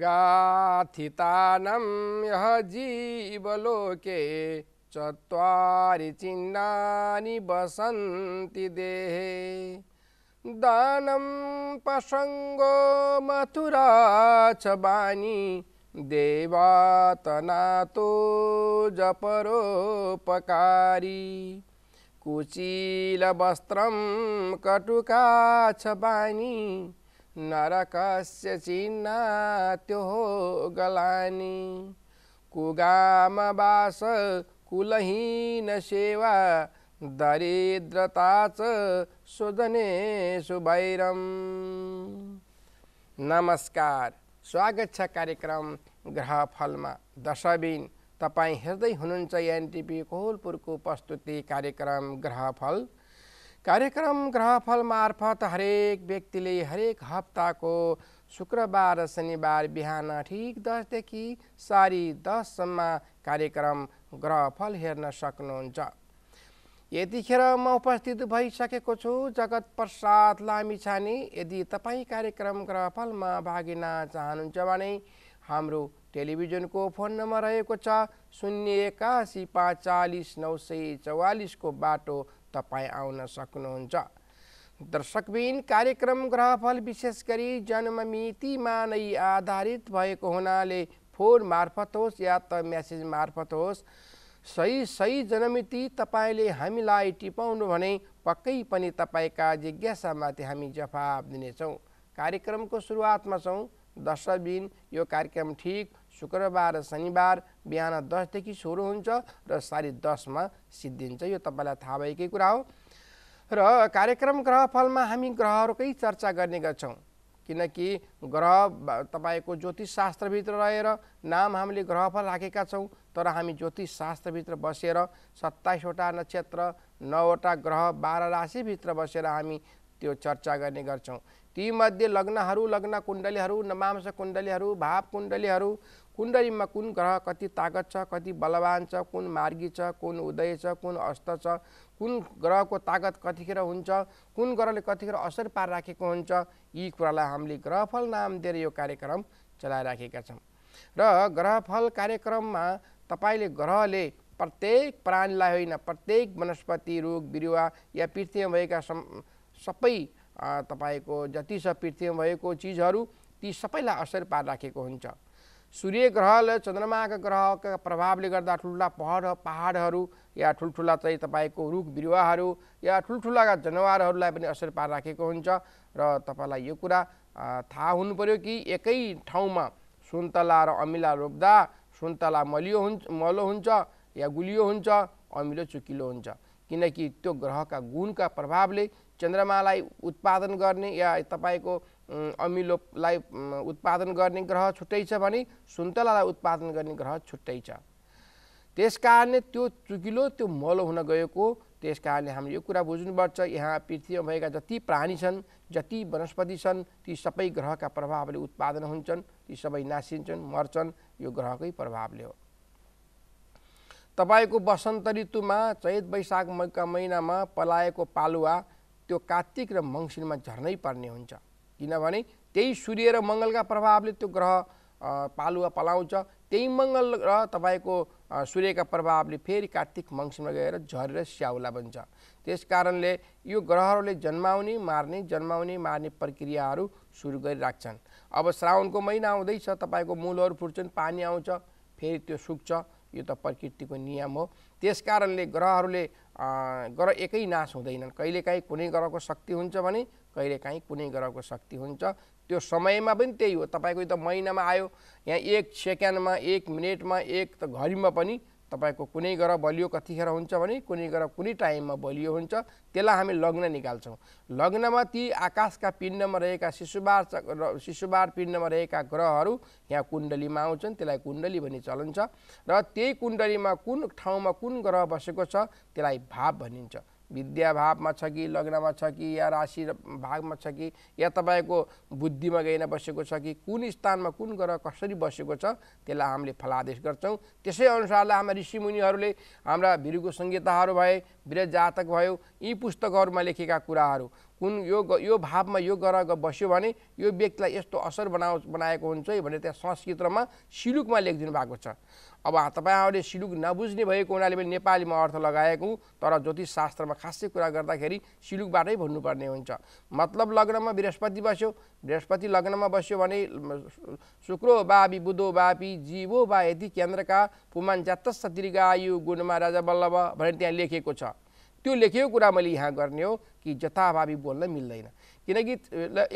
जगाथितानं यः जीवलोके चत्वारि चिन्नानि वसन्ति देहे दानं पशंगो मथुरा च वाणी देवातनातो जपरोपकारी कुचिलवस्त्रं कटुका छ वाणी नरकस्य चिन्नात्यो गलानि कुगामवास दरिद्रता च स्वजनेषु वैरम नमस्कार स्वागत छ कार्यक्रम ग्रहफलमा दशबिन तपाईँ हेर्दै हुनुहुन्छ एनटिपी कोहलपुरको प्रस्तुति कार्यक्रम ग्रहफल कार्यक्रम ग्रहफल मार्फत हरेक व्यक्तिले हरेक हप्ताको शुक्रबार र शनिबार बिहान ठिक दसदेखि साढे दससम्म कार्यक्रम ग्रहफल हेर्न सक्नुहुन्छ यतिखेर म उपस्थित भइसकेको छु जगत प्रसाद लामिछाने यदि तपाईँ कार्यक्रम ग्रहफलमा भागिन चाहनुहुन्छ भने हाम्रो टेलिभिजनको फोन नम्बर रहेको छ शून्य एकासी पाँच चालिस नौ सय चौवालिसको बाटो तपाईँ आउन सक्नुहुन्छ दर्शकबिन कार्यक्रम ग्रहफल विशेष गरी जन्म मितिमा नै आधारित भएको हुनाले फोन मार्फत होस् या त म्यासेज मार्फत होस् सही सही जनमिति तपाईँले हामीलाई टिपाउनु भने पक्कै पनि तपाईँका जिज्ञासामाथि हामी जवाब दिनेछौँ कार्यक्रमको सुरुवातमा छौँ दर्शकबिन यो कार्यक्रम ठिक शुक्रबार शनिबार बिहान दसदेखि सुरु हुन्छ र साढे दसमा सिद्धिन्छ यो तपाईँलाई थाहा भएकै कुरा हो र कार्यक्रम ग्रहफलमा हामी ग्रहहरूकै चर्चा गर्ने गर्छौँ किनकि ग्रह तपाईँको ज्योतिष शास्त्रभित्र रहेर नाम हामीले ग्रहफल राखेका छौँ तर हामी ज्योतिष शास्त्रभित्र बसेर सत्ताइसवटा नक्षत्र नौवटा ग्रह बाह्र राशिभित्र बसेर हामी त्यो चर्चा गर्ने गर्छौँ तीमध्ये लग्नहरू लग्न कुण्डलीहरू नमांस कुण्डलीहरू भाव कुण्डलीहरू कुण्डलीमा कुन ग्रह कति तागत छ कति बलवान छ कुन मार्गी छ कुन उदय छ कुन अस्त छ कुन ग्रहको तागत कतिखेर हुन्छ कुन ग्रहले कतिखेर असर पारिराखेको हुन्छ यी कुरालाई हामीले ग्रहफल नाम दिएर यो कार्यक्रम चलाइराखेका छौँ र ग्रहफल कार्यक्रममा तपाईँले ग्रहले प्रत्येक प्राणीलाई होइन प्रत्येक वनस्पति रुख बिरुवा या पृथ्वीमा भएका सम् सबै तपाईँको जति छ पृथ्वीमा भएको चिजहरू ती सबैलाई असर पारिराखेको हुन्छ सूर्य ग्रह र चन्द्रमाका ग्रहका प्रभावले गर्दा ठुल्ठुला पहाड पाहाडहरू या ठुल्ठुला चाहिँ तपाईँको रुख बिरुवाहरू या ठुल्ठुलाका जनावरहरूलाई पनि असर पारिराखेको हुन्छ र तपाईँलाई यो कुरा थाहा हुनु पऱ्यो कि एकै ठाउँमा सुन्तला र अमिला रोप्दा सुन्तला मलियो हुन्छ मलो हुन्छ या गुलियो हुन्छ अमिलो चुकिलो हुन्छ किनकि त्यो ग्रहका गुणका प्रभावले चन्द्रमालाई उत्पादन गर्ने या तपाईँको अमिलोलाई उत्पादन गर्ने ग्रह छुट्टै छ भने सुन्तलालाई उत्पादन गर्ने ग्रह छुट्टै छ त्यस कारणले त्यो चुकिलो त्यो मलो हुन गएको त्यस कारणले हामीले यो कुरा बुझ्नुपर्छ यहाँ पृथ्वीमा भएका जति प्राणी छन् जति वनस्पति छन् ती सबै ग्रहका प्रभावले उत्पादन हुन्छन् ती सबै नासिन्छन् मर्छन् यो ग्रहकै प्रभावले हो तपाईँको वसन्त ऋतुमा चैत वैशाख मका महिनामा पलाएको पालुवा त्यो कार्तिक र मङ्सिरमा झर्नै पर्ने हुन्छ किनभने त्यही सूर्य र मङ्गलका प्रभावले त्यो ग्रह पालुवा पलाउँछ त्यही मङ्गल र तपाईँको सूर्यका प्रभावले फेरि कार्तिक मङ्सिरमा गएर झरेर स्याउला बन्छ त्यस कारणले यो ग्रहहरूले जन्माउने मार्ने जन्माउने मार्ने प्रक्रियाहरू सुरु गरिराख्छन् अब श्रावणको महिना आउँदैछ तपाईँको मूलहरू फुट्छन् पानी आउँछ फेरि त्यो सुक्छ यो त प्रकृतिको नियम हो त्यस कारणले ग्रहहरूले ग्रह एकै नाश हुँदैनन् कहिलेकाहीँ कुनै ग्रहको शक्ति हुन्छ भने कहिलेकाहीँ कुनै ग्रहको शक्ति हुन्छ त्यो समयमा पनि त्यही हो तपाईँको त महिनामा आयो यहाँ एक सेकेन्डमा एक मिनटमा एक त घडीमा पनि तपाईँको कुनै ग्रह बलियो कतिखेर हुन्छ भने कुनै ग्रह कुनै टाइममा बलियो हुन्छ त्यसलाई हामी लग्न निकाल्छौँ लग्नमा ती आकाशका पिण्डमा रहेका शिशुबार शिशुबार पिण्डमा रहेका ग्रहहरू यहाँ कुण्डलीमा आउँछन् त्यसलाई कुण्डली भन्ने चलन छ र त्यही कुण्डलीमा कुन ठाउँमा कुन ग्रह बसेको छ त्यसलाई भाव भनिन्छ विद्याभावमा छ कि लग्नमा छ कि या राशि भागमा छ कि या तपाईँको बुद्धिमा गइन बसेको छ कि कुन स्थानमा कुन ग्रह कसरी बसेको छ त्यसलाई हामीले फलादेश गर्छौँ त्यसै अनुसारलाई हाम्रा ऋषिमुनिहरूले हाम्रा भिरुको संहिताहरू भए वीर जातक भयो यी पुस्तकहरूमा लेखेका कुराहरू कुन यो यो भावमा यो गर बस्यो भने यो व्यक्तिलाई यस्तो असर बनाउ बनाएको हुन्छ है भनेर त्यहाँ संस्कृतमा सिलुकमा लेखिदिनु भएको छ अब तपाईँहरूले सिलुक नबुझ्ने भएको हुनाले पनि नेपालीमा अर्थ लगाएको तर ज्योतिष शास्त्रमा खासै कुरा गर्दाखेरि सिलुकबाटै भन्नुपर्ने हुन्छ मतलब लग्नमा बृहस्पति बस्यो बृहस्पति लग्नमा बस्यो भने शुक्रो बाबी बुधो बापी जीवो बा यति केन्द्रका पुमान जातस्स दीर्घायु गुणमा राजा बल्लभ भनेर त्यहाँ लेखेको छ त्यो लेखेको कुरा मैले यहाँ गर्ने हो कि जथाभावी बोल्न मिल्दैन किनकि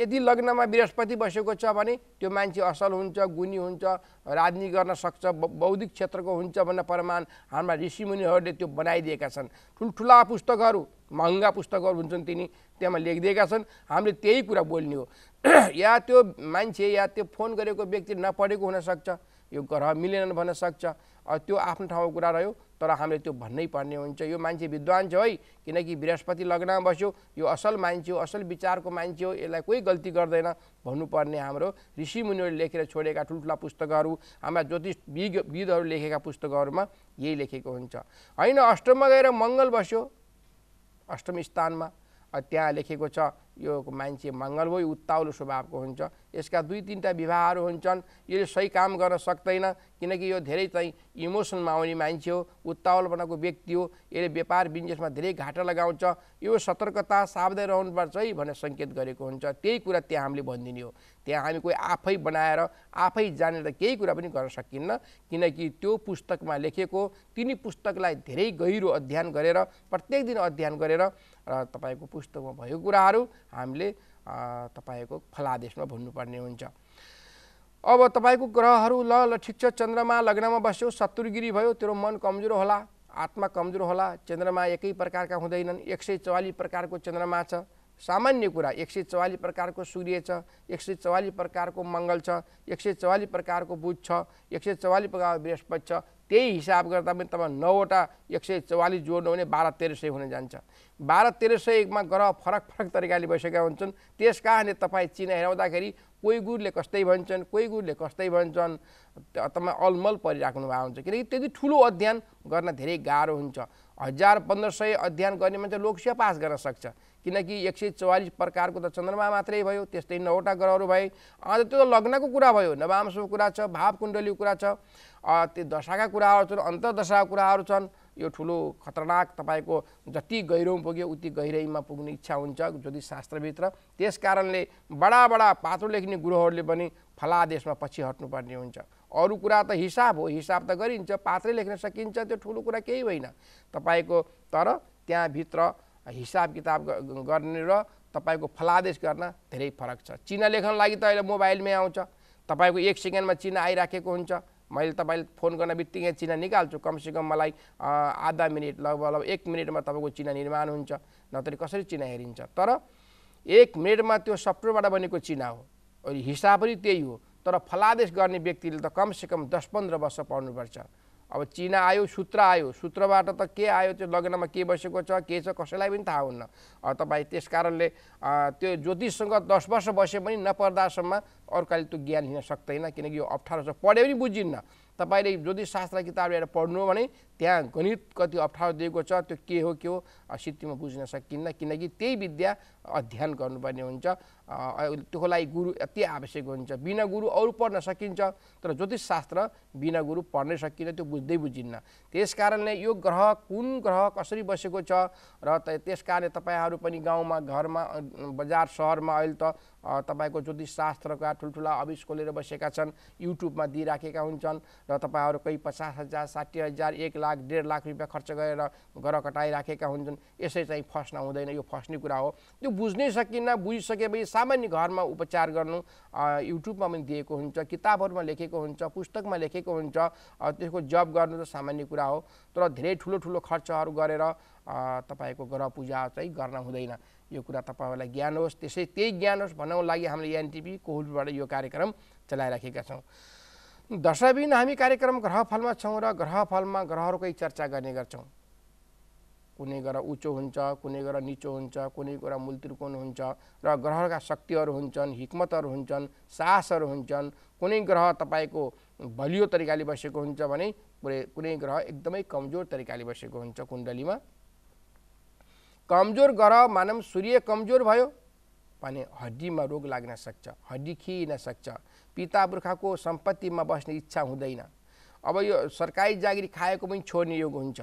यदि लग्नमा बृहस्पति बसेको छ भने त्यो मान्छे असल हुन्छ गुनी हुन्छ राजनीति गर्न सक्छ बौद्धिक क्षेत्रको हुन्छ भन्ने प्रमाण हाम्रा ऋषिमुनिहरूले त्यो बनाइदिएका छन् ठुल्ठुला पुस्तकहरू महँगा पुस्तकहरू हुन्छन् तिनी त्यहाँमा लेखिदिएका छन् हामीले त्यही कुरा बोल्ने हो या त्यो मान्छे या त्यो फोन गरेको व्यक्ति नपढेको हुनसक्छ यो ग्रह मिलेनन् भन्न सक्छ त्यो आफ्नो ठाउँको कुरा रह्यो तर हामीले त्यो भन्नै पर्ने हुन्छ यो मान्छे विद्वान छ है किनकि बृहस्पति लग्नमा बस्यो यो असल मान्छे हो असल विचारको मान्छे हो यसलाई कोही गल्ती गर्दैन भन्नुपर्ने हाम्रो ऋषि ऋषिमुनिहरूले लेखेर छोडेका ठुल्ठुला पुस्तकहरू हाम्रा ज्योतिष विदहरू लेखेका पुस्तकहरूमा यही लेखेको हुन्छ होइन अष्टममा गएर मङ्गल बस्यो अष्टम स्थानमा त्यहाँ लेखेको छ यो मान्छे मङ्गल हो उत्ताउलो स्वभावको हुन्छ यसका दुई तिनवटा विवाहहरू हुन्छन् यसले सही काम गर्न सक्दैन किनकि यो धेरै चाहिँ इमोसनमा आउने मान्छे हो उत्ताउलो बनाएको व्यक्ति हो यसले व्यापार बिजनेसमा धेरै घाटा लगाउँछ यो सतर्कता सावधान रहनुपर्छ है भनेर सङ्केत गरेको हुन्छ त्यही कुरा त्यहाँ हामीले भनिदिने हो त्यहाँ हामी कोही आफै बनाएर आफै जानेर केही कुरा पनि गर्न सकिन्न किनकि त्यो पुस्तकमा लेखेको तिनी पुस्तकलाई धेरै गहिरो अध्ययन गरेर प्रत्येक दिन अध्ययन गरेर र तपाईँको पुस्तकमा भएको कुराहरू हामीले तपाईँको फलादेशमा भन्नुपर्ने हुन्छ अब तपाईँको ग्रहहरू ल ल ठिक छ चन्द्रमा लग्नमा बस्यो शत्रुगिरी भयो तेरो मन कमजोर होला आत्मा कमजोर होला चन्द्रमा एकै प्रकारका हुँदैनन् एक सय चौवालिस प्रकारको चन्द्रमा छ सामान्य कुरा एक सय चौवालिस प्रकारको सूर्य छ एक सय चौवालिस प्रकारको मङ्गल छ एक सय चौवालिस प्रकारको बुध छ एक सय चौवालिस प्रकारको बृहस्पति छ त्यही हिसाब गर्दा पनि तपाईँ नौवटा एक सय चौवालिस जोड्नु भने बाह्र तेह्र सय हुन जान्छ बाह्र तेह्र सयमा ग्रह फरक फरक तरिकाले भइसकेका हुन्छन् त्यस कारणले तपाईँ चिन हेराउँदाखेरि कोही गुरुले कस्तै भन्छन् कोही गुरुले कस्तै भन्छन् तपाईँ अलमल परिराख्नु भएको हुन्छ किनकि त्यति ठुलो अध्ययन गर्न धेरै गाह्रो हुन्छ हजार पन्ध्र सय अध्ययन गर्ने मान्छे लोकसेवा पास गर्न सक्छ किनकि एक सय चौवालिस प्रकारको त चन्द्रमा मात्रै भयो त्यस्तै नौवटा ग्रहहरू भए अन्त त्यो त लग्नको कुरा भयो नवांशको कुरा छ भाव कुण्डलीको कुरा छ त्यो दशाका कुराहरू छन् अन्तर्दशाका कुराहरू छन् यो ठुलो खतरनाक तपाईँको जति गहिरोमा पुग्यो उति गहिरैमा पुग्ने इच्छा हुन्छ ज्योतिषशास्त्रभित्र त्यस कारणले बडा बडा पात्रो लेख्ने गुरुहरूले पनि फलादेशमा पछि हट्नुपर्ने हुन्छ अरू कुरा त हिसाब हो हिसाब त गरिन्छ पात्रै लेख्न सकिन्छ त्यो ठुलो कुरा केही होइन तपाईँको तर त्यहाँभित्र हिसाब किताब गर्ने र तपाईँको फलादेश गर्न धेरै फरक छ चिना लेख्न लागि त अहिले मोबाइलमै आउँछ तपाईँको एक सेकेन्डमा चिना आइराखेको हुन्छ मैले तपाईँले फोन गर्न बित्तिकै चिना निकाल्छु कमसेकम मलाई आधा मिनट लगभग लगभग एक मिनटमा तपाईँको चिना निर्माण हुन्छ नत्र कसरी चिना हेरिन्छ तर एक मिनटमा त्यो सफ्टवेयरबाट बनेको चिना हो हिसाब पनि त्यही हो तर फलादेश गर्ने व्यक्तिले त कमसेकम दस पन्ध्र वर्ष पढ्नुपर्छ अब चिना आयो सूत्र आयो सूत्रबाट त के आयो त्यो लग्नमा के बसेको छ के छ कसैलाई पनि थाहा हुन्न तपाईँ त्यस कारणले त्यो ज्योतिषसँग दस वर्ष बसे पनि नपर्दासम्म अर्काले त्यो ज्ञान लिन सक्दैन किनकि यो अप्ठ्यारो छ पढ्यो पनि बुझिन्न तपाईँले ज्योतिषशास्त्र किताब लिएर पढ्नु भने त्यहाँ गणित कति अप्ठ्यारो दिएको छ त्यो के हो के हो सिद्धिमा बुझ्न सकिन्न किनकि त्यही विद्या अध्ययन गर्नुपर्ने हुन्छ त्यसको लागि गुरु अति आवश्यक हुन्छ बिना गुरु अरू पढ्न सकिन्छ तर ज्योतिष शास्त्र बिना गुरु पढ्नै सकिन्न त्यो बुझ्दै बुझिन्न त्यस कारणले यो ग्रह कुन ग्रह कसरी बसेको छ र त्यस कारणले तपाईँहरू पनि गाउँमा घरमा बजार सहरमा अहिले त तपाईँको ज्योतिषशास्त्रका ठुल्ठुला अभिस खोलेर बसेका छन् युट्युबमा दिइराखेका हुन्छन् र तपाईँहरू कोही पचास हजार साठी हजार एक लाख डेढ लाख रुपियाँ खर्च गरेर घर कटाइराखेका हुन्छन् यसै चाहिँ फस्न हुँदैन यो फस्ने कुरा हो त्यो बुझ्नै सकिन्न बुझिसकेपछि सामान्य घरमा उपचार गर्नु युट्युबमा पनि दिएको हुन्छ किताबहरूमा लेखेको हुन्छ पुस्तकमा लेखेको हुन्छ त्यसको जप गर्नु त सामान्य कुरा हो तर धेरै ठुलो ठुलो खर्चहरू गरेर तपाईँको ग्रह पूजा चाहिँ गर्न हुँदैन यो कुरा तपाईँहरूलाई ज्ञान होस् त्यसै त्यही ज्ञान होस् भन्नको लागि हामीले एनटिभी कोहुलबाट यो कार्यक्रम चलाइराखेका छौँ दशैबिन हामी कार्यक्रम ग्रहफलमा छौँ र ग्रहफलमा ग्रहहरूकै चर्चा गर्ने गर्छौँ कुनै ग्रह उचो हुन्छ कुनै ग्रह निचो हुन्छ कुनै ग्रह मूल त्रिकोण हुन्छ र ग्रहका शक्तिहरू हुन्छन् हिक्मतहरू हुन्छन् साहसहरू हुन्छन् कुनै ग्रह तपाईँको बलियो तरिकाले बसेको हुन्छ भने कुनै कुनै ग्रह एकदमै कमजोर तरिकाले बसेको हुन्छ कुण्डलीमा कमजोर ग्रह मानव सूर्य कमजोर भयो भने हड्डीमा रोग लाग्न सक्छ हड्डी खिइन सक्छ पिता पुर्खाको सम्पत्तिमा बस्ने इच्छा हुँदैन अब यो सरकारी जागिरी खाएको पनि छोड्ने योग हुन्छ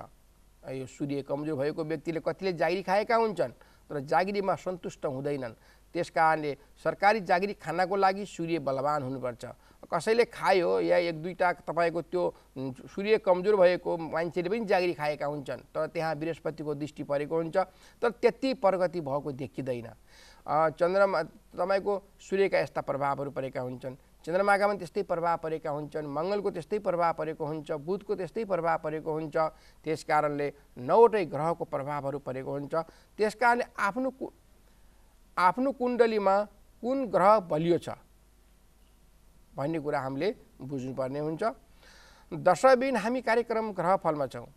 यो सूर्य कमजोर भएको व्यक्तिले कतिले जागिरी खाएका हुन्छन् तर जागिरीमा सन्तुष्ट हुँदैनन् त्यस कारणले सरकारी जागिरी खानको लागि सूर्य बलवान हुनुपर्छ कसैले खायो या एक दुईवटा तपाईँको त्यो सूर्य कमजोर भएको मान्छेले पनि जागिरी खाएका हुन्छन् तर त्यहाँ बृहस्पतिको दृष्टि परेको हुन्छ तर त्यति प्रगति भएको देखिँदैन चन्द्रमा तपाईँको सूर्यका यस्ता प्रभावहरू परेका हुन्छन् चन्द्रमाकामा त्यस्तै प्रभाव परेका हुन्छन् मङ्गलको त्यस्तै प्रभाव परेको हुन्छ बुधको त्यस्तै प्रभाव परेको हुन्छ त्यस कारणले नौवटै ग्रहको प्रभावहरू परेको हुन्छ त्यस कारणले आफ्नो कु आफ्नो कुण्डलीमा कुन ग्रह बलियो छ भन्ने कुरा हामीले बुझ्नुपर्ने हुन्छ दर्शबिन हामी कार्यक्रम ग्रहफलमा छौँ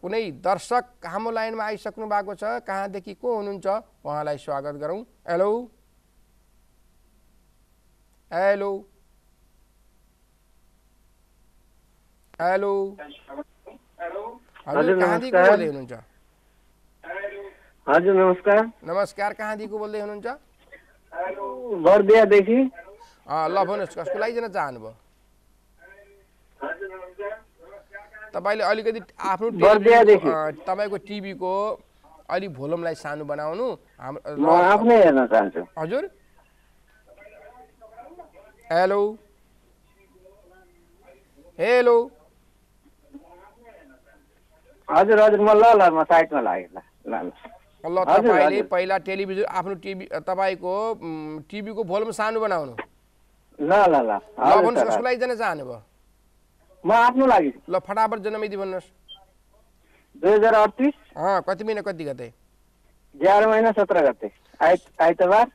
कुनै दर्शक हाम्रो लाइनमा आइसक्नु भएको छ कहाँदेखि को हुनुहुन्छ उहाँलाई स्वागत गरौँ हेलो الو हेलो हजुर कहाँदेखि बोल्दै हुनुहुन्छ हजुर नमस्कार नमस्कार कहाँदेखि बोल्दै हुनुहुन्छ बर्दियादेखि ल भन्नुहोस् कसको लागि जान चाहनुभयो तपाईँले अलिकति आफ्नो तपाईँको टिभीको अलिक भोलमलाई सानो बनाउनु हाम्रो आफ्नै हेर्न चाहन्छु हजुर हेलो हेलो हजुर हजुर म ल ल म साइडमा लागेँ ल ल ल तपाईँले पहिला टेलिभिजन आफ्नो टिभी तपाईँको टिभीको भोल्युम सानो बनाउनु ल ल ल भन्नुहोस् कसको लागि जान चाहनुभयो म आफ्नो लागि ल फटाफट जन्ममिति भन्नुहोस् दुई हजार अडतिस कति महिना कति गते एघार महिना सत्र गते आइ आइतबार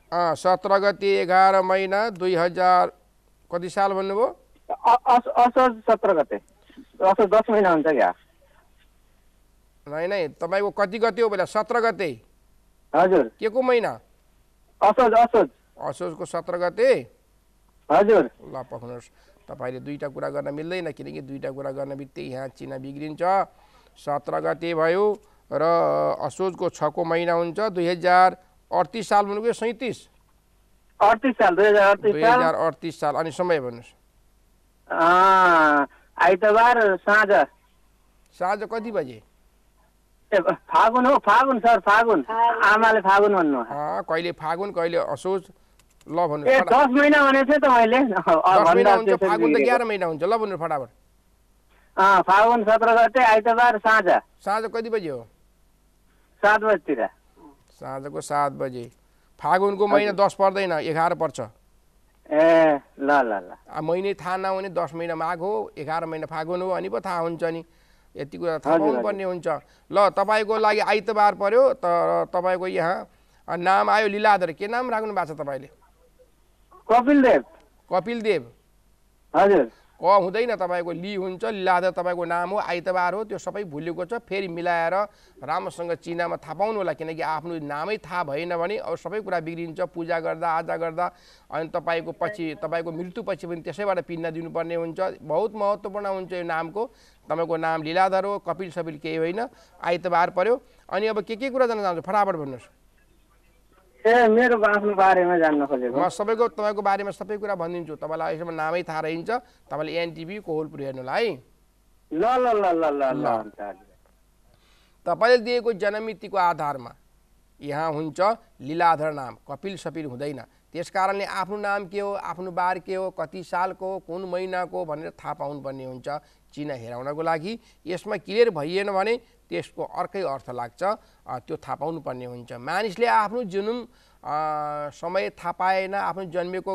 सत्र गते एघार महिना दुई हजार कति साल भन्नुभयो असोज सत्र गते असोज दस महिना हुन्छ क्या नै नै तपाईँको कति गते हो पहिला सत्र गते हजुर के को महिना असोज असोज असोजको सत्र गते हजुर ल पक्नुहोस् तपाईँले दुईवटा कुरा गर्न मिल्दैन किनकि दुईवटा कुरा गर्न बित्तिकै यहाँ चिना बिग्रिन्छ सत्र गते भयो र असोजको छको महिना हुन्छ दुई हजार अडतिस साल भनेको सैँतिस अडतिस साल दुई हजार अडतिस दुई हजार अडतिस साल अनि समय भन्नुहोस् आइतबार साँझ साँझ कति बजे फागुन हो फागुन सर फागुन आमाले फागुन भन्नु कहिले फागुन कहिले असोज ल भन्नु दस महिना भनेको थिएँ त मैले फागुन त एघार महिना हुन्छ ल भन्नु फटाफट फागुन सत्र गते आइतबार साँझ साँझ कति बजे हो सात बजीतिर साँझको सात बजे फागुनको महिना दस पर्दैन एघार पर्छ ए ल ल ल महिनै थाहा नहुने दस महिना माघ हो एघार महिना फागुन हो अनि पो थाहा हुन्छ नि यति कुरा थाहा पाउनुपर्ने हुन्छ ल तपाईँको लागि आइतबार पर्यो तर तपाईँको यहाँ नाम आयो लीलाधर के नाम राख्नु भएको छ तपाईँले कपिल देव कपिल देव हजुर क हुँदैन तपाईँको लि हुन्छ लिलाधर तपाईँको नाम हो आइतबार हो त्यो सबै भुलेको छ फेरि मिलाएर राम्रोसँग चिनामा थाहा पाउनु होला किनकि आफ्नो नामै थाहा भएन भने अब सबै कुरा बिग्रिन्छ पूजा गर्दा आजा गर्दा अनि तपाईँको पछि तपाईँको मृत्युपछि पनि त्यसैबाट पिन्न दिनुपर्ने हुन्छ बहुत महत्त्वपूर्ण हुन्छ यो नामको तपाईँको नाम लिलाधर हो कपिल सपिल केही होइन आइतबार पऱ्यो अनि अब के के कुरा जान चाहन्छु फटाफट भन्नुहोस् मेरो आफ्नो बारेमा जान्न खोजेको म सबैको तपाईँको बारेमा सबै कुरा भनिदिन्छु तपाईँलाई अहिलेसम्म नामै थाहा रहन्छ तपाईँले एनटिभी कोहोलपुर हेर्नुलाई ल ल ल ल ल ल तपाईँले दिएको जन्ममितिको आधारमा यहाँ हुन्छ लीलाधर नाम कपिल सपिल हुँदैन त्यस कारणले आफ्नो नाम के हो आफ्नो बार के हो कति सालको कुन महिनाको भनेर थाहा पाउनुपर्ने हुन्छ चिना हेराउनको लागि यसमा क्लियर भइएन भने त्यसको अर्कै अर्थ लाग्छ त्यो थाहा पाउनुपर्ने हुन्छ मानिसले आफ्नो जुनुम समय थाहा पाएन आफ्नो जन्मेको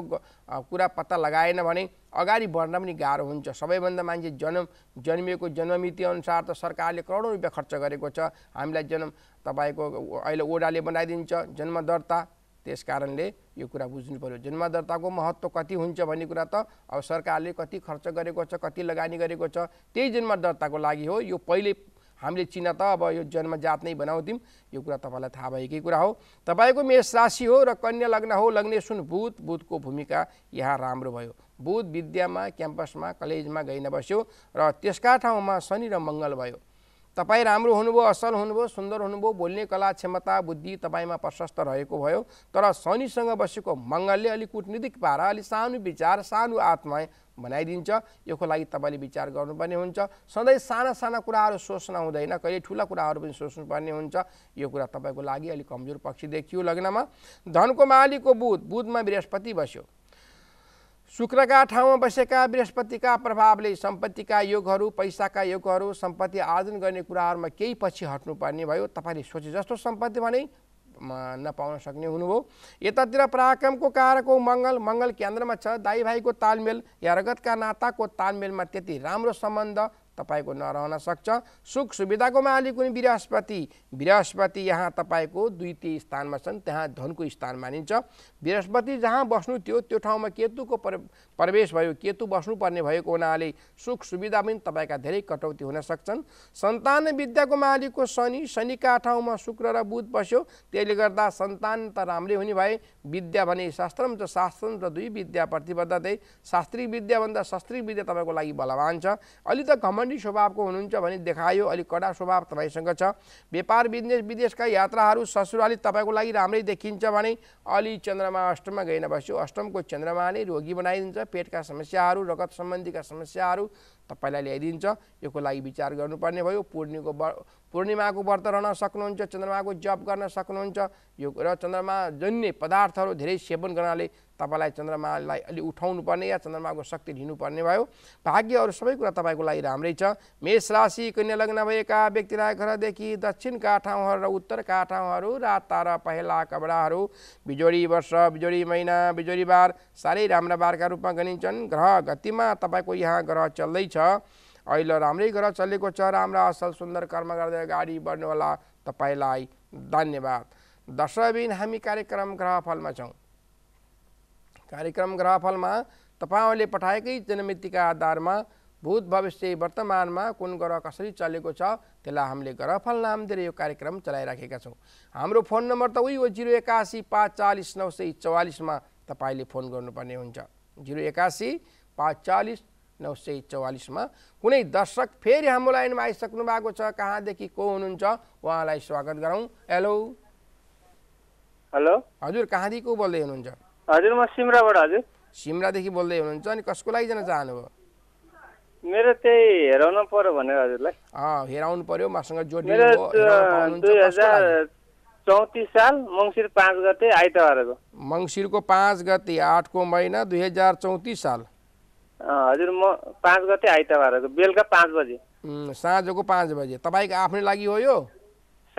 कुरा पत्ता लगाएन भने अगाडि बढ्न पनि गाह्रो हुन्छ सबैभन्दा मान्छे जन्म जन्मिएको जन्ममिति अनुसार त सरकारले करोडौँ रुपियाँ खर्च गरेको छ हामीलाई जन्म तपाईँको अहिले ओडाले बनाइदिन्छ जन्म दर्ता त्यस कारणले यो कुरा बुझ्नु पऱ्यो जन्मदर्ताको महत्त्व कति हुन्छ भन्ने कुरा त अब सरकारले कति खर्च गरेको छ कति लगानी गरेको छ त्यही जन्म दर्ताको लागि हो यो पहिले हामीले चिन्ह त अब यो जन्म जात नै बनाउँथ्यौँ यो कुरा तपाईँलाई थाहा भएकै कुरा हो तपाईँको मेष राशि हो र कन्या लग्न हो लग्ने सुन बुध बुधको भूमिका यहाँ राम्रो भयो बुध विद्यामा क्याम्पसमा कलेजमा गइन बस्यो र त्यसका ठाउँमा शनि र मङ्गल भयो तपाईँ राम्रो हुनुभयो असल हुनुभयो सुन्दर हुनुभयो बोल्ने कला क्षमता बुद्धि तपाईँमा प्रशस्त रहेको भयो तर शनिसँग बसेको मङ्गलले अलिक कुटनीतिक पारा अलिक सानो विचार सानो आत्मा बनाइदिन्छ योको लागि तपाईँले विचार गर्नुपर्ने हुन्छ सधैँ साना साना कुराहरू सोच्न हुँदैन कहिले ठुला कुराहरू पनि सोच्नुपर्ने हुन्छ यो कुरा तपाईँको लागि अलिक कमजोर पक्ष देखियो लग्नमा धनको मालिकको बुध बुधमा बृहस्पति बस्यो शुक्रका ठाउँमा बसेका बृहस्पतिका प्रभावले सम्पत्तिका योगहरू पैसाका योगहरू सम्पत्ति आर्जन गर्ने कुराहरूमा केही पछि हट्नुपर्ने भयो तपाईँले सोचे जस्तो सम्पत्ति भने न पाउन सक्ने हुनुभयो यतातिर पराक्रमको कारको मङ्गल मङ्गल केन्द्रमा छ दाई भाइको तालमेल या रगतका नाताको तालमेलमा त्यति राम्रो सम्बन्ध तपाईँको नरहन सक्छ सुख सुविधाको मालिक हुने बृहस्पति बृहस्पति यहाँ तपाईँको द्वितीय स्थानमा छन् त्यहाँ धनको स्थान मानिन्छ बृहस्पति जहाँ बस्नु थियो त्यो ठाउँमा केतुको प्रवेश भयो केतु बस्नुपर्ने भएको हुनाले सुख सुविधा पनि तपाईँका धेरै कटौती हुन सक्छन् सन्तान विद्याको मालिकको शनि शनिका ठाउँमा शुक्र र बुध बस्यो त्यसले गर्दा सन्तान त राम्रै हुने भए विद्या भने शास्त्रम र शास्त्रम र दुई विद्या प्रतिबद्धतै शास्त्रीय विद्याभन्दा शास्त्रीय विद्या तपाईँको लागि बलवान छ अलि त घमण्ड घमण्डी स्वभावको हुनुहुन्छ भने देखायो अलिक कडा स्वभाव तपाईँसँग छ व्यापार बिजनेस विदेशका यात्राहरू ससुराली तपाईँको लागि राम्रै देखिन्छ भने अलि चन्द्रमा अष्टममा गएन बस्यो अष्टमको चन्द्रमाले रोगी बनाइदिन्छ पेटका समस्याहरू रगत सम्बन्धीका समस्याहरू तपाईँलाई ल्याइदिन्छ योको लागि विचार गर्नुपर्ने भयो पूर्णिको पूर्णिमाको व्रत रहन सक्नुहुन्छ चन्द्रमाको जप गर्न सक्नुहुन्छ यो र चन्द्रमा जन्य पदार्थहरू धेरै सेवन गर्नाले तपाईँलाई चन्द्रमालाई अलि उठाउनु पर्ने या चन्द्रमाको शक्ति लिनुपर्ने भयो भाग्यहरू सबै कुरा तपाईँको लागि राम्रै छ मेष राशि कन्या लग्न भएका व्यक्तिलाई घरदेखि दक्षिणका ठाउँहरू र उत्तरका ठाउँहरू रात तारा पहेँला कपडाहरू बिजोडी वर्ष बिजोडी महिना बिजोडी बार साह्रै राम्रा बारका रूपमा गनिन्छन् ग्रह गतिमा तपाईँको यहाँ ग्रह चल्दैछ अहिले राम्रै ग्रह चलेको छ राम्रा असल सुन्दर कर्म गर्दै अगाडि बढ्नुहोला तपाईँलाई धन्यवाद दशबिन हामी कार्यक्रम ग्रहफलमा छौँ कार्यक्रम ग्रहफलमा तपाईँहरूले पठाएकै जनमितिका आधारमा भूत भविष्य वर्तमानमा कुन ग्रह कसरी चलेको छ त्यसलाई हामीले ग्रहफल नाम दिएर यो कार्यक्रम चलाइराखेका छौँ हाम्रो फोन नम्बर त उही हो जिरो एकासी पाँच चालिस नौ सय चौवालिसमा तपाईँले फोन गर्नुपर्ने हुन्छ जिरो एकासी पाँच चालिस नौ सय चौवालिसमा कुनै दर्शक फेरि हाम्रो लाइनमा आइसक्नु भएको छ कहाँदेखि को हुनुहुन्छ उहाँलाई स्वागत गरौँ हेलो हेलो हजुर कहाँदेखि को बोल्दै हुनुहुन्छ हजुर म सिमराबाट हजुर सिमरादेखि बोल्दै हुनुहुन्छ अनि कसको लागि जान चाहनुभयो मेरो त्यही हेराउन पर्यो भनेर हजुरलाई हेराउनु पर्यो मसँग जोड्नु दुई हजार चौतिस साल मङ्सिर पाँच गते आइतबारको मङ्सिरको पाँच गते आठको महिना दुई हजार चौतिस साल हजुर म पाँच गते आइतबारको बेलुका पाँच बजे साँझको पाँच बजे तपाईँको आफ्नै लागि हो यो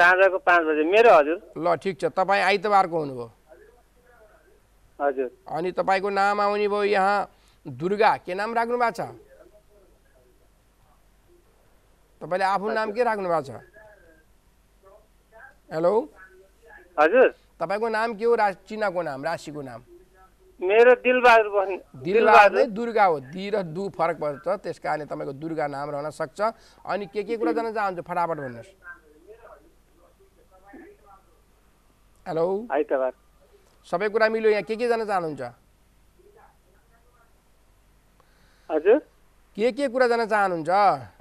साँझको पाँच बजे मेरो हजुर ल ठिक छ तपाईँ आइतबारको हुनुभयो अनि तपाईँको नाम आउने भयो यहाँ दुर्गा के नाम राख्नु भएको छ तपाईँले आफ्नो नाम के राख्नु भएको छ हेलो हजुर तपाईँको नाम के हो रा चिनाको नाम राशिको नाम मेरो दिलबहादुर दिलबहादुर दुर्गा हो दि र दु फरक पर्छ त्यस कारणले तपाईँको दुर्गा नाम रहन सक्छ अनि के के कुरा जान चाहन्छु फटाफट भन्नुहोस् हेलो आइतबार सबै कुरा मिल्यो यहाँ के के जान चाहनुहुन्छ हजुर के के कुरा जान चाहनुहुन्छ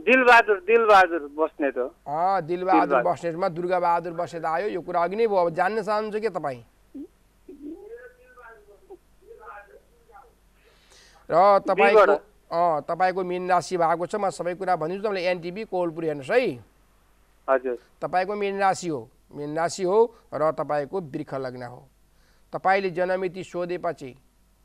दिलबहादुर बस्ने बस्नेत हो दिलबहादुर बस्नेतमा दुर्गाबहादुर बस्नेत आयो यो कुरा अघि नै भयो अब जान्न चाहनुहुन्छ के तपाईँ र तपाईँको तपाईँको मिन राशि भएको छ म सबै कुरा भनिदिन्छु तपाईँले एनटिबी कोलपुर हेर्नुहोस् है हजुर तपाईँको मिन राशि हो मिन राशि हो र तपाईँको वृक्ष लग्न हो तपाईँले जनमिति सोधेपछि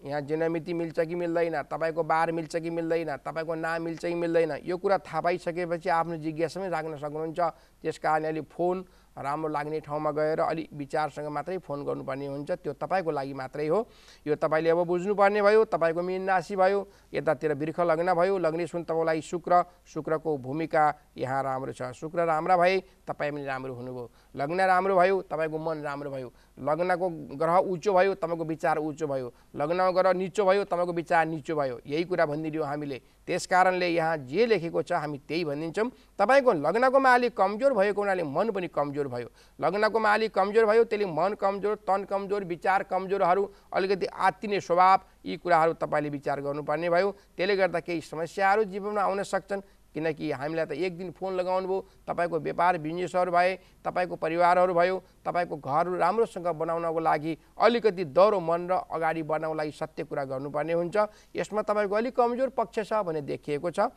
यहाँ जनमिति मिल्छ कि मिल्दैन तपाईँको बार मिल्छ कि मिल्दैन तपाईँको नाम मिल्छ कि मिल्दैन यो कुरा थाहा पाइसकेपछि आफ्नो जिज्ञासा पनि राख्न सक्नुहुन्छ त्यस कारण अलिक फोन राम्रो लाग्ने ठाउँमा गएर अलिक विचारसँग मात्रै फोन गर्नुपर्ने हुन्छ त्यो तपाईँको लागि मात्रै हो यो तपाईँले अब बुझ्नुपर्ने भयो तपाईँको मिन राशि भयो यतातिर वृक्ष लग्न भयो लग्ने सुन तपाईँको लागि शुक्र शुक्रको भूमिका यहाँ राम्रो छ शुक्र राम्रा भए तपाईँ पनि राम्रो हुनुभयो लग्न राम्रो भयो तपाईँको मन राम्रो भयो लग्नको ग्रह उचो भयो तपाईँको विचार उचो भयो लग्नको ग्रह निचो भयो तपाईँको विचार निचो भयो यही कुरा भनिदियो हामीले त्यस कारणले यहाँ जे लेखेको छ हामी त्यही भनिदिन्छौँ तपाईँको लग्नकोमा अलिक कमजोर भएको हुनाले मन पनि कमजोर भयो लग्नकोमा अलिक कमजोर भयो त्यसले मन कमजोर तन कमजोर विचार कमजोरहरू अलिकति आत्तिने स्वभाव यी कुराहरू तपाईँले विचार गर्नुपर्ने भयो त्यसले गर्दा केही समस्याहरू जीवनमा आउन सक्छन् किनकि हामीलाई त एक दिन फोन लगाउनु भयो तपाईँको व्यापार बिजनेसहरू भए तपाईँको परिवारहरू भयो तपाईँको घर राम्रोसँग बनाउनको लागि अलिकति दौरो मन र अगाडि बढ्नको लागि सत्य कुरा गर्नुपर्ने हुन्छ यसमा तपाईँको अलिक कमजोर पक्ष छ भने देखिएको छ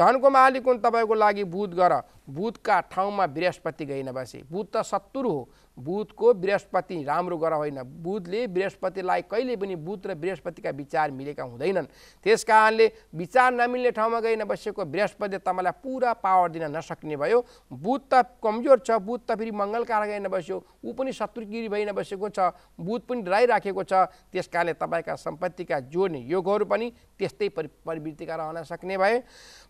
धनको मालिक हुन् तपाईँको लागि बुध गर बुधका ठाउँमा बृहस्पति गइन बसे बुध त सत्तुर हो बुधको बृहस्पति राम्रो गर होइन बुधले बृहस्पतिलाई कहिले पनि बुध र बृहस्पतिका विचार मिलेका हुँदैनन् त्यस कारणले विचार नमिल्ने ठाउँमा गइ बसेको बृहस्पतिले तपाईँलाई पुरा पावर दिन नसक्ने भयो बुध त कमजोर छ बुध त फेरि मङ्गलकार गइ बस्यो ऊ पनि शत्रुगिरी भइन बसेको छ बुध पनि डराइराखेको छ त्यस कारणले तपाईँका सम्पत्तिका जोड्ने योगहरू पनि त्यस्तै परि प्रवृत्तिका रहन सक्ने भए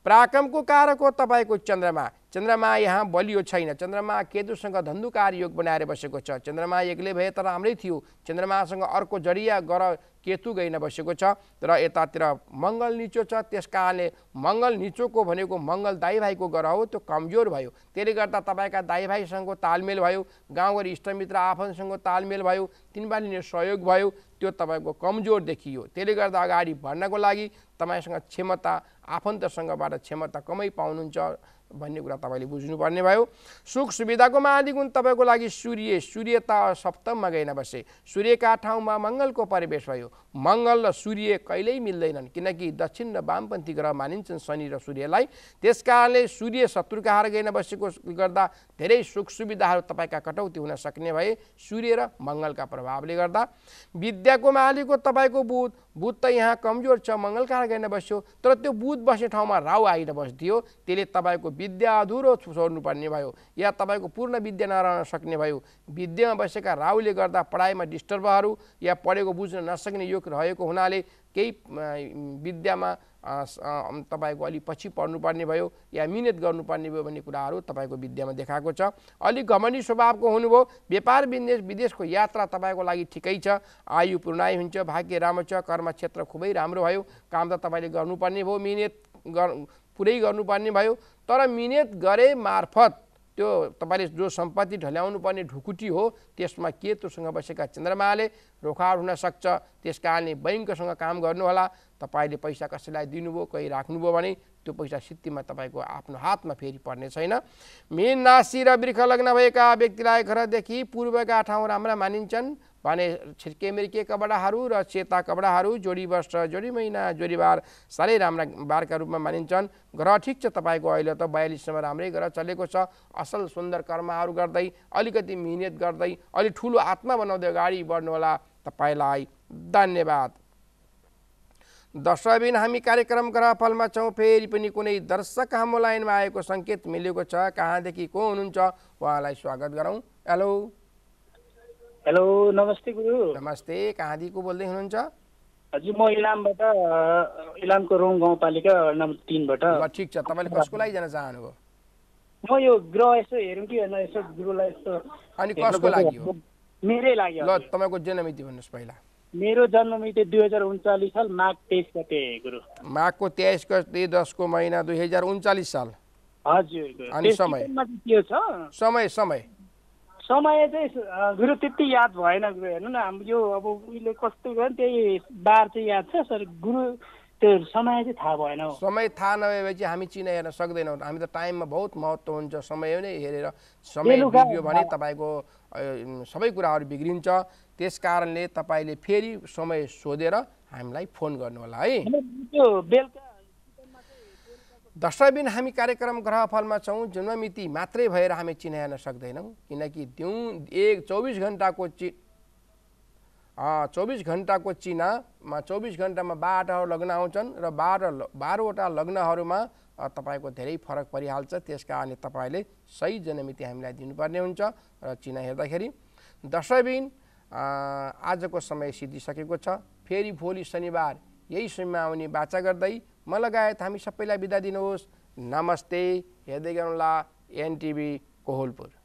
प्राक्रमको कारक हो तपाईँको चन्द्रमा चन्द्रमा यहाँ बलियो छैन चन्द्रमा केतुसँग धन्दुकार योग बनाएर बस्यो बसेको छ चन्द्रमा एक्लै भए त राम्रै थियो चन्द्रमासँग अर्को जरिया ग्रह केतु गइन बसेको छ र यतातिर मङ्गल निचो छ त्यस कारणले मङ्गल निचोको भनेको मङ्गल दाई भाइको ग्रह हो त्यो कमजोर भयो त्यसले गर्दा तपाईँका दाई भाइसँगको तालमेल भयो गाउँघरि इष्टमित्र आफन्तसँग तालमेल भयो तिनबाट लिने सहयोग भयो त्यो तपाईँको कमजोर देखियो त्यसले गर्दा अगाडि बढ्नको लागि तपाईँसँग क्षमता आफन्तसँगबाट क्षमता कमै पाउनुहुन्छ भन्ने कुरा तपाईँले बुझ्नुपर्ने भयो सुख सुविधाको महादिगुण तपाईँको लागि सूर्य सूर्य त सप्तममा गएन बसे सूर्यका ठाउँमा मङ्गलको परिवेश भयो मङ्गल र सूर्य कहिल्यै मिल्दैनन् किनकि दक्षिण र वामपन्थी ग्रह मानिन्छन् शनि र सूर्यलाई त्यस कारणले सूर्य शत्रुका हार गएन बसेको गर्दा धेरै सुख सुविधाहरू तपाईँका कटौती हुन सक्ने भए सूर्य र मङ्गलका प्रभावले गर्दा विद्याको मालिकको तपाईँको बुध बुध त यहाँ कमजोर छ मङ्गलकार गएन बस्यो तर त्यो बुध बस्ने ठाउँमा राहु आइन बस्दियो त्यसले तपाईँको विद्या अधुरो छोड्नुपर्ने भयो या तपाईँको पूर्ण विद्या नरहन सक्ने भयो विद्यामा बसेका राहुले गर्दा पढाइमा डिस्टर्बहरू या पढेको बुझ्न नसक्ने योग रहेको हुनाले केही विद्यामा तपाईँको अलिक पछि पढ्नुपर्ने भयो या मिहिनेत गर्नुपर्ने भयो भन्ने कुराहरू तपाईँको विद्यामा देखाएको छ अलिक घमनी स्वभावको हुनुभयो व्यापार विदेश विदेशको यात्रा तपाईँको लागि ठिकै छ आयु पूर्णायु हुन्छ भाग्य राम्रो छ कर्म क्षेत्र खुबै राम्रो भयो काम त तपाईँले गर्नुपर्ने भयो मिहिनेत पुरै गर्नुपर्ने भयो तर मिहिनेत गरे मार्फत त्यो तपाईँले जो सम्पत्ति ढल्याउनु पर्ने ढुकुटी हो त्यसमा केतुसँग बसेका चन्द्रमाले रोकावट हुनसक्छ त्यस कारणले बैङ्कसँग काम गर्नुहोला तपाईँले पैसा कसैलाई दिनुभयो कहीँ राख्नुभयो भने त्यो पैसा सिद्धिमा तपाईँको आफ्नो हातमा फेरि पर्ने छैन मेन नासी र वृक्ष लग्न भएका व्यक्तिलाई घरदेखि पूर्वका ठाउँ राम्रा मानिन्छन् भने छिर्के मिर्के कपडाहरू र चेता कपडाहरू जोडी वर्ष जोडी महिना जोडीबार साह्रै राम्रा बारका रूपमा मानिन्छन् ग्रह ठिक छ तपाईँको अहिले त बयालिससम्म राम्रै ग्रह चलेको छ असल सुन्दर कर्महरू गर्दै अलिकति मिहिनेत गर्दै अलिक ठुलो आत्मा बनाउँदै अगाडि बढ्नुहोला तपाईँलाई धन्यवाद दिन हामी कार्यक्रम ग्रहफलमा छौँ फेरि पनि कुनै दर्शक हाम्रो लाइनमा आएको सङ्केत मिलेको छ कहाँदेखि को हुनुहुन्छ उहाँलाई स्वागत गरौँ हेलो हेलो नमस्ते गुरु नमस्ते कहाँदेखिको बोल्दै हुनुहुन्छ हजुर म इलामबाट इलामको रोङ गाउँपालिका नम्बर तिनबाट ठिक छ तपाईँले कसको लागि जान चाहनुभयो म यो ग्रह यसो हेरौँ कि होइन यसो गुरुलाई यसो अनि कसको लागि हो मेरै लागि ल तपाईँको जन्ममिति भन्नुहोस् पहिला मेरो जन्ममिति दुई हजार उन्चालिस साल माघ तेइस गते गुरु माघको तेइस गते दसको महिना दुई हजार उन्चालिस साल हजुर अनि समय के छ समय समय समय चाहिँ गुरु त्यति याद भएन गुरु हेर्नु न हाम्रो यो अब उहिले कस्तो भयो त्यही बार चाहिँ याद छ सर गुरु त्यो समय चाहिँ थाहा भएन समय थाहा नभएपछि हामी चिना हेर्न सक्दैनौँ हामी त टाइममा बहुत महत्त्व हुन्छ समय नै हेरेर समय बिग्रियो भने तपाईँको सबै कुराहरू बिग्रिन्छ त्यस कारणले तपाईँले फेरि समय सोधेर हामीलाई फोन गर्नुहोला है दसैँबिन हामी कार्यक्रम ग्रहफलमा छौँ जन्ममिति मात्रै भएर हामी चिनाइन सक्दैनौँ किनकि दिउँ एक चौबिस घन्टाको चि चौबिस घन्टाको चिनामा चौबिस घन्टामा बाह्रवटा लग्न आउँछन् र बाह्र बाह्रवटा लग्नहरूमा तपाईँको धेरै फरक परिहाल्छ त्यस कारणले तपाईँले सही जन्ममिति हामीलाई दिनुपर्ने हुन्छ र चिना हेर्दाखेरि दसैँबिन आजको समय सिद्धिसकेको छ फेरि भोलि शनिबार यही समयमा आउने बाचा गर्दै म लगायत हामी सबैलाई बिदा दिनुहोस् नमस्ते हेर्दै गर्नुहोला एनटिभी कोहलपुर